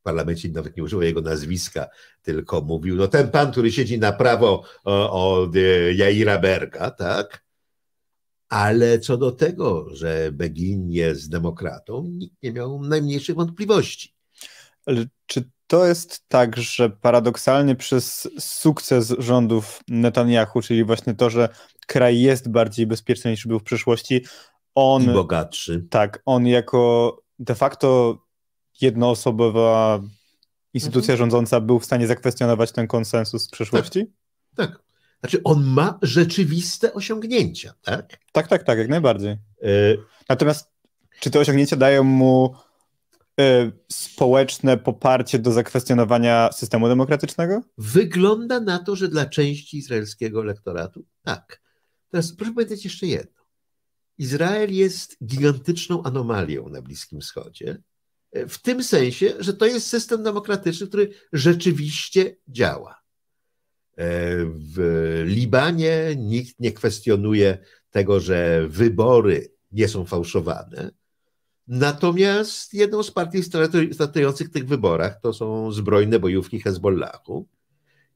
w parlamencie nawet nie używał jego nazwiska, tylko mówił, no ten pan, który siedzi na prawo od e, Jaira Berga, tak? Ale co do tego, że Begin jest demokratą, nikt nie miał najmniejszych wątpliwości. Ale czy to jest tak, że paradoksalnie przez sukces rządów Netanyahu, czyli właśnie to, że kraj jest bardziej bezpieczny niż był w przeszłości, on. I bogatszy. Tak, on jako de facto jednoosobowa instytucja mhm. rządząca był w stanie zakwestionować ten konsensus z przeszłości? Tak, tak. Znaczy, on ma rzeczywiste osiągnięcia, tak? Tak, tak, tak, jak najbardziej. Y... Natomiast czy te osiągnięcia dają mu y, społeczne poparcie do zakwestionowania systemu demokratycznego? Wygląda na to, że dla części izraelskiego elektoratu tak. Teraz proszę pamiętać jeszcze jedno. Izrael jest gigantyczną anomalią na Bliskim Wschodzie E, w tym sensie, że to jest system demokratyczny, który rzeczywiście działa. E, w Libanie nikt nie kwestionuje tego, że wybory nie są fałszowane. Natomiast jedną z partii startujących w tych wyborach to są zbrojne bojówki Hezbollahu.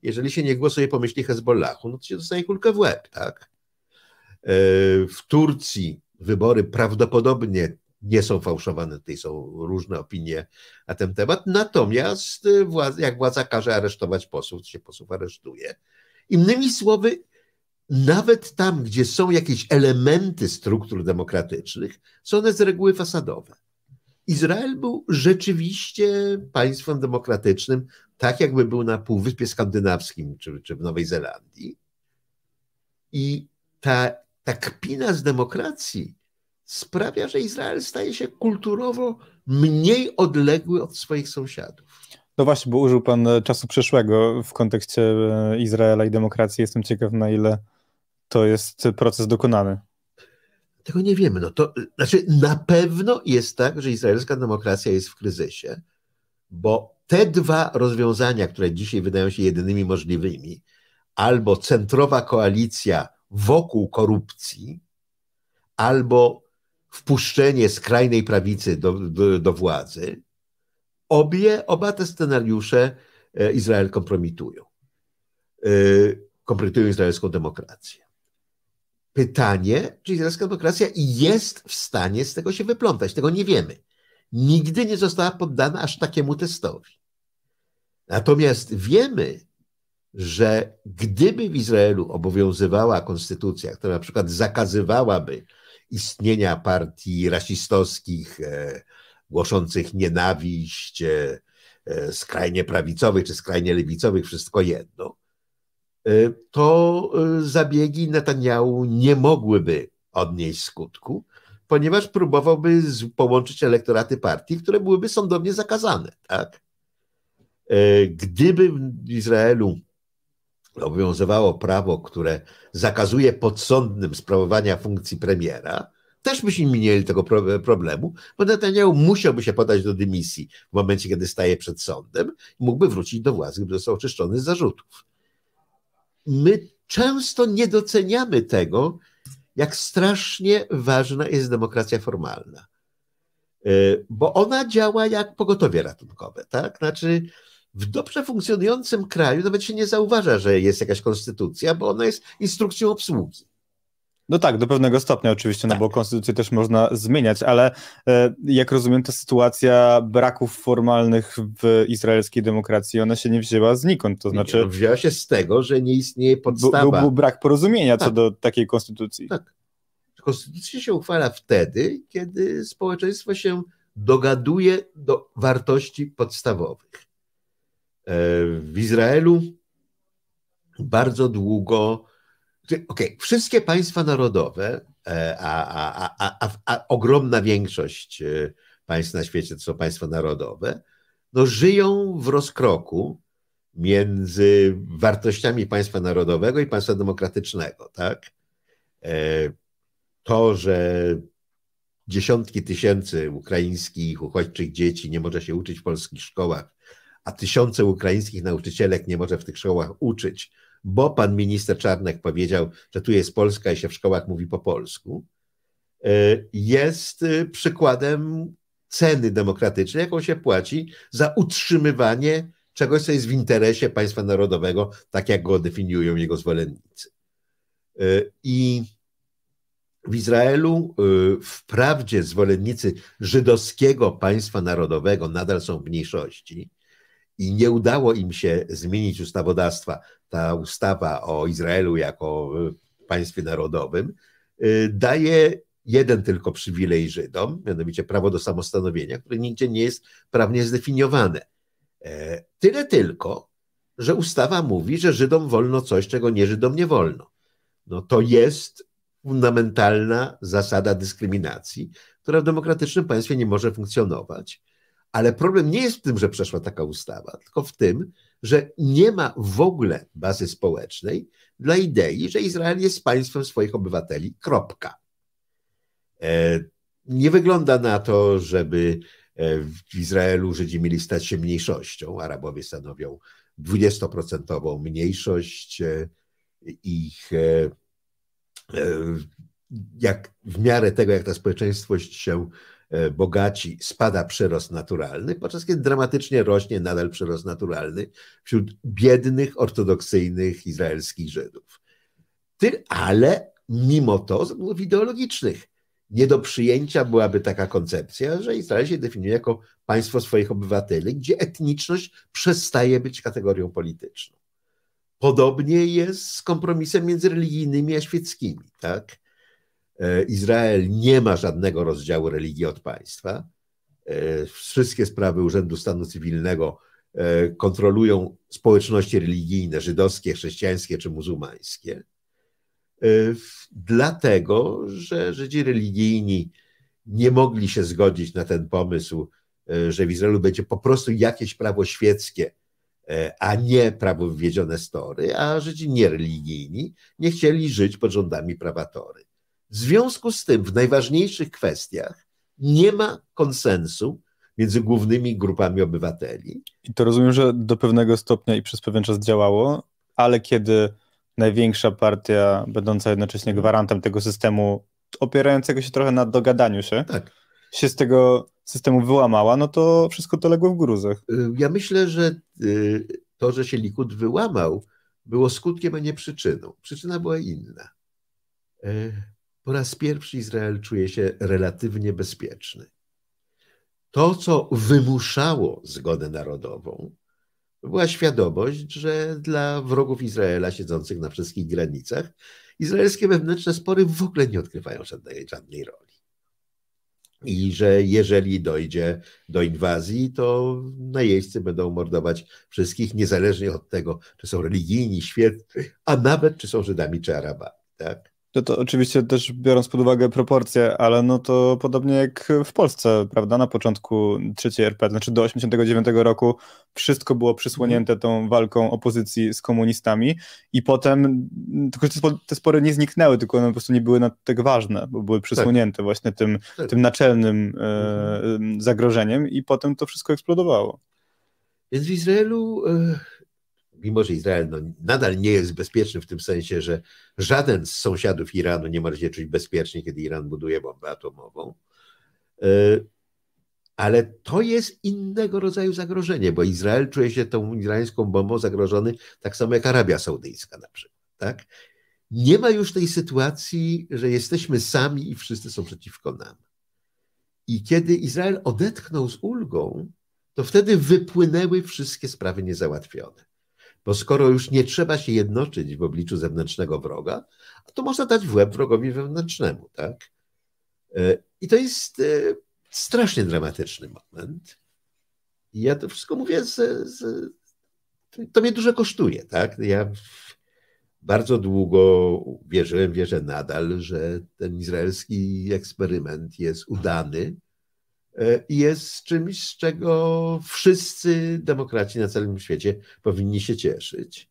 Jeżeli się nie głosuje po myśli Hezbollahu, no to się dostaje kulkę w łeb, tak? E, w Turcji wybory prawdopodobnie nie są fałszowane, tutaj są różne opinie na ten temat. Natomiast y, władza, jak władza każe aresztować posłów, to się posłów aresztuje. Innymi słowy, nawet tam, gdzie są jakieś elementy struktur demokratycznych, są one z reguły fasadowe. Izrael był rzeczywiście państwem demokratycznym, tak jakby był na Półwyspie Skandynawskim czy, czy w Nowej Zelandii. I ta, ta kpina z demokracji sprawia, że Izrael staje się kulturowo mniej odległy od swoich sąsiadów. No właśnie, bo użył Pan e, czasu przeszłego w kontekście e, Izraela i demokracji. Jestem ciekaw, na ile to jest proces dokonany. Tego nie wiemy. No to, e, znaczy, na pewno jest tak, że izraelska demokracja jest w kryzysie, bo te dwa rozwiązania, które dzisiaj wydają się jedynymi możliwymi, albo centrowa koalicja wokół korupcji, albo wpuszczenie skrajnej prawicy do, do, do władzy, obie, oba te scenariusze e, Izrael kompromitują. E, kompromitują izraelską demokrację. Pytanie, czy izraelska demokracja jest w stanie z tego się wyplątać? Tego nie wiemy. Nigdy nie została poddana aż takiemu testowi. Natomiast wiemy, że gdyby w Izraelu obowiązywała konstytucja, która na przykład zakazywałaby istnienia partii rasistowskich, e, głoszących nienawiść, e, e, skrajnie prawicowych czy skrajnie lewicowych, wszystko jedno, to zabiegi Netanyahu nie mogłyby odnieść skutku, ponieważ próbowałby połączyć elektoraty partii, które byłyby sądownie zakazane. Tak? Gdyby w Izraelu obowiązywało prawo, które zakazuje podsądnym sprawowania funkcji premiera, też byśmy nie mieli tego problemu, bo Netanyahu musiałby się podać do dymisji w momencie, kiedy staje przed sądem i mógłby wrócić do władzy, gdyby został oczyszczony z zarzutów. My często nie doceniamy tego, jak strasznie ważna jest demokracja formalna. Y, bo ona działa jak pogotowie ratunkowe, tak? Znaczy, w dobrze funkcjonującym kraju nawet się nie zauważa, że jest jakaś konstytucja, bo ona jest instrukcją obsługi. No tak, do pewnego stopnia oczywiście, tak. no bo tak. konstytucję też można zmieniać, ale e, jak rozumiem, ta sytuacja braków formalnych w izraelskiej demokracji, ona się nie wzięła znikąd, to znaczy... Nie, no wzięła się z tego, że nie istnieje podstawa... Był, był brak porozumienia tak. co do takiej konstytucji. Tak. Konstytucja się uchwala wtedy, kiedy społeczeństwo się dogaduje do wartości podstawowych. E, w Izraelu bardzo długo. Okay, wszystkie państwa narodowe, e, a, a, a, a, ogromna większość e, państw na świecie to są państwa narodowe, no żyją w rozkroku między wartościami państwa narodowego i państwa demokratycznego. Tak? To, że dziesiątki tysięcy ukraińskich uchodźczych dzieci nie może się uczyć w polskich szkołach, a tysiące ukraińskich nauczycielek nie może w tych szkołach uczyć, bo pan minister Czarnek powiedział, że tu jest Polska i się w szkołach mówi po polsku, e, jest e, przykładem ceny demokratycznej, jaką się płaci za utrzymywanie czegoś, co jest w interesie państwa narodowego, tak jak go definiują jego zwolennicy. E, I w Izraelu wprawdzie zwolennicy żydowskiego państwa narodowego nadal są w mniejszości, i nie udało im się zmienić ustawodawstwa. Ta ustawa o Izraelu jako e, państwie narodowym e, daje jeden tylko przywilej Żydom, mianowicie prawo do samostanowienia, które nigdzie nie jest prawnie zdefiniowane. E, tyle tylko, że ustawa mówi, że Żydom wolno coś, czego nie Żydom nie wolno. No to jest fundamentalna zasada dyskryminacji, która w demokratycznym państwie nie może funkcjonować. Ale problem nie jest w tym, że przeszła taka ustawa, tylko w tym, że nie ma w ogóle bazy społecznej dla idei, że Izrael jest państwem swoich obywateli. Kropka. E, nie wygląda na to, żeby e, w Izraelu Żydzi mieli stać się mniejszością. Arabowie stanowią 20% mniejszość. E, ich jak w miarę tego, jak ta społeczeństwość się E, bogaci spada przyrost naturalny, podczas kiedy dramatycznie rośnie nadal przyrost naturalny wśród biednych, ortodoksyjnych izraelskich Żydów. Ty, ale mimo to z powodów ideologicznych nie do przyjęcia byłaby taka koncepcja, że Izrael się definiuje jako państwo swoich obywateli, gdzie etniczność przestaje być kategorią polityczną. Podobnie jest z kompromisem między religijnymi a świeckimi. Tak? E, Izrael nie ma żadnego rozdziału religii od państwa. E, wszystkie sprawy Urzędu Stanu Cywilnego e, kontrolują społeczności religijne, żydowskie, chrześcijańskie czy muzułmańskie, dlatego że Żydzi religijni nie mogli się zgodzić na ten pomysł, że w Izraelu będzie po prostu jakieś prawo świeckie, a nie prawo wywiedzione z tory, a Żydzi niereligijni nie chcieli żyć pod rządami prawa tory. W związku z tym w najważniejszych kwestiach nie ma konsensu między głównymi grupami obywateli. I to rozumiem, że do pewnego stopnia i przez pewien czas działało, ale kiedy największa partia, będąca jednocześnie gwarantem tego systemu, opierającego się trochę na dogadaniu się, tak. się z tego systemu wyłamała, no to wszystko to legło w gruzach. Y, ja myślę, że y, to, że się Likud wyłamał, było skutkiem, a nie przyczyną. Przyczyna była inna. Y, po raz pierwszy Izrael czuje się relatywnie bezpieczny. To, co wymuszało zgodę narodową, była świadomość, że dla wrogów Izraela siedzących na wszystkich granicach, izraelskie wewnętrzne spory w ogóle nie odgrywają żadnej, żadnej roli. I że jeżeli dojdzie do inwazji, to najeźdźcy będą mordować wszystkich, niezależnie od tego, czy są religijni, świetni, a nawet czy są Żydami czy Arabami. Tak? To, to oczywiście też biorąc pod uwagę proporcje, ale no to podobnie jak w Polsce, prawda, na początku III RP, znaczy do 1989 roku wszystko było przysłonięte tą walką opozycji z komunistami i potem tylko te spory nie zniknęły, tylko one po prostu nie były tak ważne, bo były tak. przysłonięte tak. właśnie tym, tak. tym naczelnym e, mhm. zagrożeniem i potem to wszystko eksplodowało. Więc w Izraelu... E mimo że Izrael no, nadal nie jest bezpieczny w tym sensie, że żaden z sąsiadów Iranu nie może się czuć bezpiecznie, kiedy Iran buduje bombę atomową, e, ale to jest innego rodzaju zagrożenie, bo Izrael czuje się tą irańską bombą zagrożony tak samo jak Arabia Saudyjska na przykład. Tak? Nie ma już tej sytuacji, że jesteśmy sami i wszyscy są przeciwko nam. I kiedy Izrael odetchnął z ulgą, to wtedy wypłynęły wszystkie sprawy niezałatwione. Bo skoro już nie trzeba się jednoczyć w obliczu zewnętrznego wroga, to można dać w łeb wrogowi wewnętrznemu, tak? E, I to jest e, strasznie dramatyczny moment. I ja to wszystko mówię z, z, to mnie dużo kosztuje, tak? Ja bardzo długo wierzyłem, wierzę nadal, że ten izraelski eksperyment jest udany E, jest czymś, z czego wszyscy demokraci na całym świecie powinni się cieszyć.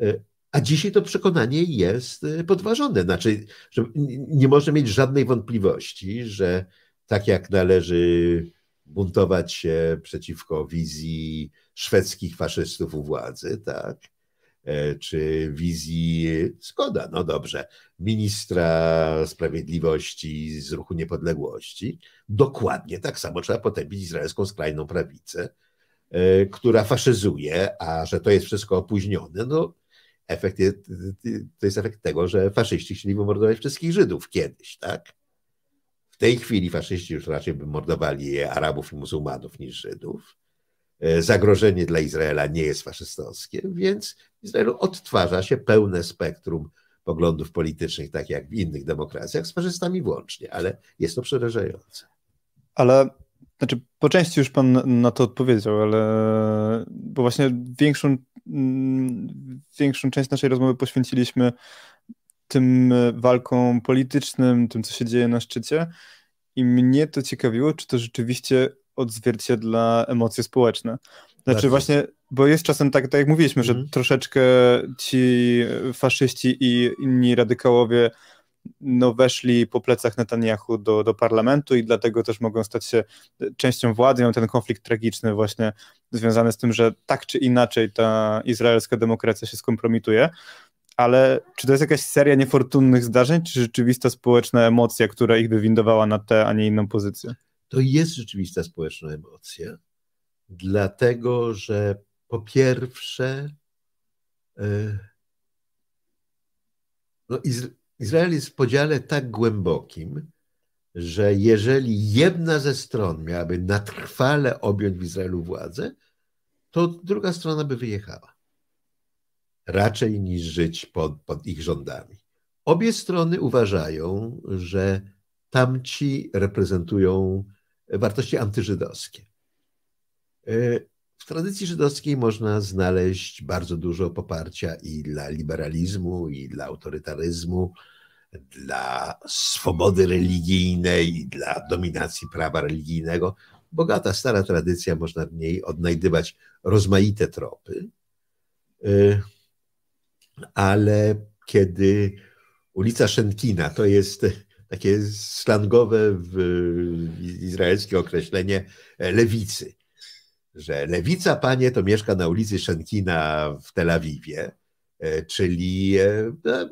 E, a dzisiaj to przekonanie jest e, podważone. Znaczy, że nie może mieć żadnej wątpliwości, że tak jak należy buntować się przeciwko wizji szwedzkich faszystów u władzy, tak, E, czy wizji, zgoda, no dobrze, ministra sprawiedliwości z ruchu niepodległości, dokładnie tak samo trzeba potępić izraelską skrajną prawicę, e, która faszyzuje, a że to jest wszystko opóźnione, no efekt jest, to jest efekt tego, że faszyści chcieli wymordować wszystkich Żydów kiedyś, tak? W tej chwili faszyści już raczej by mordowali Arabów i muzułmanów niż Żydów. E, zagrożenie dla Izraela nie jest faszystowskie, więc w Izraelu odtwarza się pełne spektrum poglądów politycznych, tak jak w innych demokracjach, z faszystami włącznie, ale jest to przerażające. Ale znaczy, po części już pan na to odpowiedział, ale bo właśnie większą, większą część naszej rozmowy poświęciliśmy tym walkom politycznym, tym, co się dzieje na szczycie. I mnie to ciekawiło, czy to rzeczywiście odzwierciedla emocje społeczne. Znaczy właśnie, bo jest czasem tak, tak jak mówiliśmy, że mhm. troszeczkę ci faszyści i inni radykałowie no, weszli po plecach Netanyahu do, do parlamentu i dlatego też mogą stać się częścią władzy. Miał ten konflikt tragiczny właśnie związany z tym, że tak czy inaczej ta izraelska demokracja się skompromituje. Ale czy to jest jakaś seria niefortunnych zdarzeń, czy rzeczywista społeczna emocja, która ich wywindowała na tę, a nie inną pozycję? To jest rzeczywista społeczna emocja, dlatego że po pierwsze, e, no Izrael jest w podziale tak głębokim, że jeżeli jedna ze stron miałaby na trwale objąć w Izraelu władzę, to druga strona by wyjechała. Raczej niż żyć pod, pod ich rządami. Obie strony uważają, że tamci reprezentują wartości antyżydowskie. E, w tradycji żydowskiej można znaleźć bardzo dużo poparcia i dla liberalizmu, i dla autorytaryzmu, dla swobody religijnej, i dla dominacji prawa religijnego. Bogata, stara tradycja, można w niej odnajdywać rozmaite tropy, e, ale kiedy ulica Szenkina to jest takie slangowe w izraelskie określenie e, lewicy. Że lewica, panie, to mieszka na ulicy Szenkina w Tel Awiwie, e, czyli,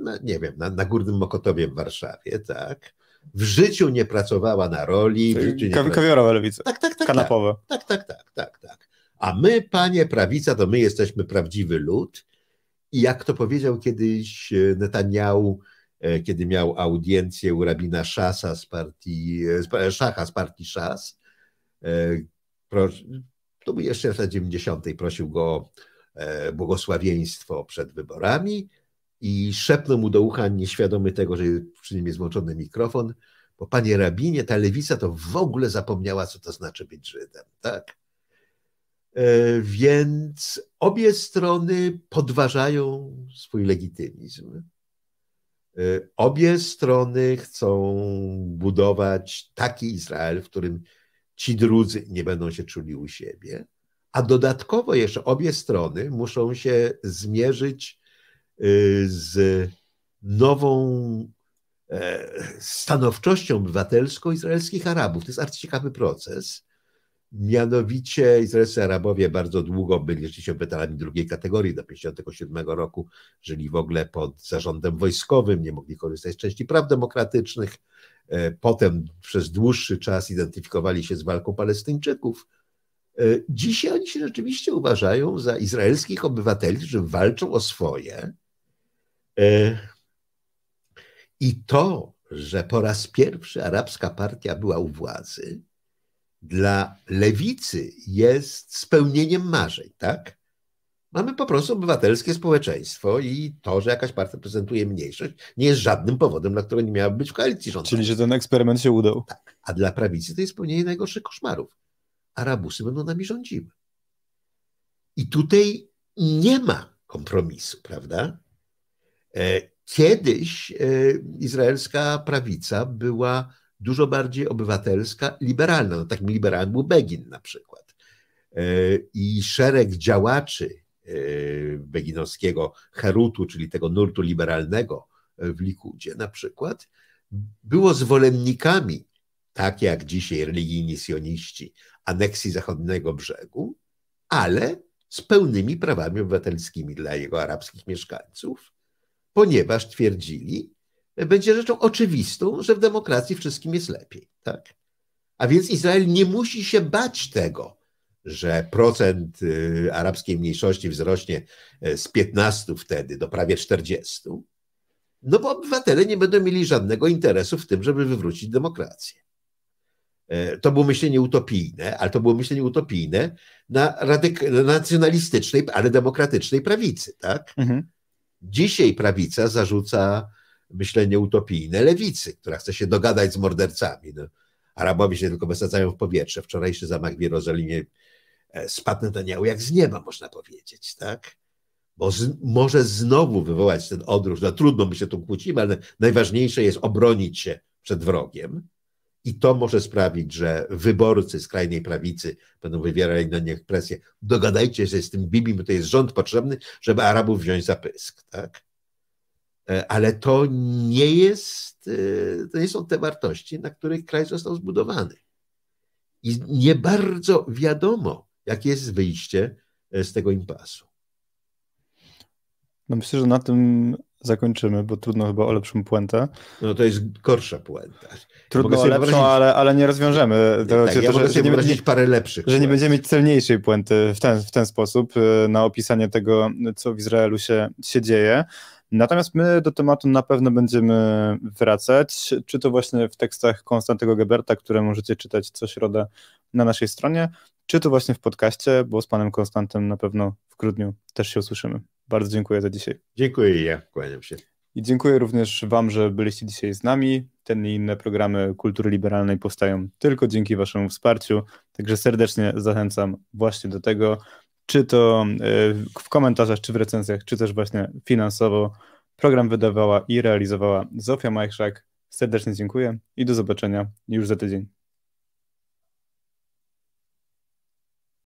no, nie wiem, na, na Górnym Mokotowie w Warszawie, tak? w życiu nie pracowała na roli. Kawi kawiorowa lewica. Tak, tak, tak. Kanapowe. Tak. tak, tak, tak, tak, tak. A my, panie prawica, to my jesteśmy prawdziwy lud. I jak to powiedział kiedyś Netanyahu E, kiedy miał audiencję u rabina Szasa z partii, e, Szacha z partii Szas. E, to był jeszcze w 90. prosił go o błogosławieństwo przed wyborami i szepnął mu do ucha, nieświadomy tego, że przy nim jest włączony mikrofon, bo panie rabinie, ta lewica to w ogóle zapomniała, co to znaczy być Żydem. Tak? Więc obie strony podważają swój legitymizm. Y, obie strony chcą budować taki Izrael, w którym ci drudzy nie będą się czuli u siebie, a dodatkowo jeszcze obie strony muszą się zmierzyć y, z nową e, stanowczością obywatelską izraelskich Arabów. To jest arcyciekawy proces, Mianowicie izraelscy Arabowie bardzo długo byli rzeczywiście obywatelami drugiej kategorii, do 1957 roku żyli w ogóle pod zarządem wojskowym, nie mogli korzystać z części praw demokratycznych. E, potem przez dłuższy czas identyfikowali się z walką Palestyńczyków. E, dzisiaj oni się rzeczywiście uważają za izraelskich obywateli, którzy walczą o swoje. E, I to, że po raz pierwszy arabska partia była u władzy, dla lewicy jest spełnieniem marzeń, tak? Mamy po prostu obywatelskie społeczeństwo i to, że jakaś partia prezentuje mniejszość, nie jest żadnym powodem, dla którego nie miałaby być w koalicji rządowej. Czyli, że ten eksperyment się udał. Tak. A dla prawicy to jest spełnienie najgorszych koszmarów. Arabusy będą nami rządziły. I tutaj nie ma kompromisu, prawda? E, kiedyś e, izraelska prawica była dużo bardziej obywatelska, liberalna. No, takim liberalnym był Begin na przykład. E, I szereg działaczy e, beginowskiego Herutu, czyli tego nurtu liberalnego e, w Likudzie na przykład, było zwolennikami, tak jak dzisiaj religijni sioniści, aneksji zachodniego brzegu, ale z pełnymi prawami obywatelskimi dla jego arabskich mieszkańców, ponieważ twierdzili, będzie rzeczą oczywistą, że w demokracji wszystkim jest lepiej. Tak? A więc Izrael nie musi się bać tego, że procent y, arabskiej mniejszości wzrośnie y, z 15 wtedy do prawie 40, no bo obywatele nie będą mieli żadnego interesu w tym, żeby wywrócić demokrację. E, to było myślenie utopijne, ale to było myślenie utopijne na, na nacjonalistycznej, ale demokratycznej prawicy. Tak? Mhm. Dzisiaj prawica zarzuca myślenie utopijne lewicy, która chce się dogadać z mordercami. No, Arabowie się tylko wysadzają w powietrze. Wczorajszy zamach w Jerozolimie e, spadł Netanyahu jak z nieba, można powiedzieć, tak? Bo z, może znowu wywołać ten odruch, no trudno, my się tu kłócimy, ale najważniejsze jest obronić się przed wrogiem. I to może sprawić, że wyborcy skrajnej prawicy będą wywierali na nich presję. Dogadajcie się z tym Bibim, bo to jest rząd potrzebny, żeby Arabów wziąć za pysk. Tak? E, ale to nie jest, e, to nie są te wartości, na których kraj został zbudowany. I nie bardzo wiadomo, jakie jest wyjście e, z tego impasu. No myślę, że na tym zakończymy, bo trudno chyba o lepszą puentę. No to jest gorsza puenta. Trudno o lepszą, ale, ale nie rozwiążemy. To, tak, to, ja to, że, nie będzie parę lepszych. Że puent. nie będziemy mieć celniejszej puenty w ten, w ten sposób na opisanie tego, co w Izraelu się, się dzieje. Natomiast my do tematu na pewno będziemy wracać, czy to właśnie w tekstach Konstantego Geberta, które możecie czytać co środę na naszej stronie, czy to właśnie w podcaście, bo z panem Konstantem na pewno w grudniu też się usłyszymy. Bardzo dziękuję za dzisiaj. Dziękuję i ja kłaniam się. I dziękuję również Wam, że byliście dzisiaj z nami. Ten i inne programy kultury liberalnej powstają tylko dzięki Waszemu wsparciu. Także serdecznie zachęcam właśnie do tego czy to y, w komentarzach, czy w recenzjach, czy też właśnie finansowo. Program wydawała i realizowała Zofia Majszak. Serdecznie dziękuję i do zobaczenia już za tydzień.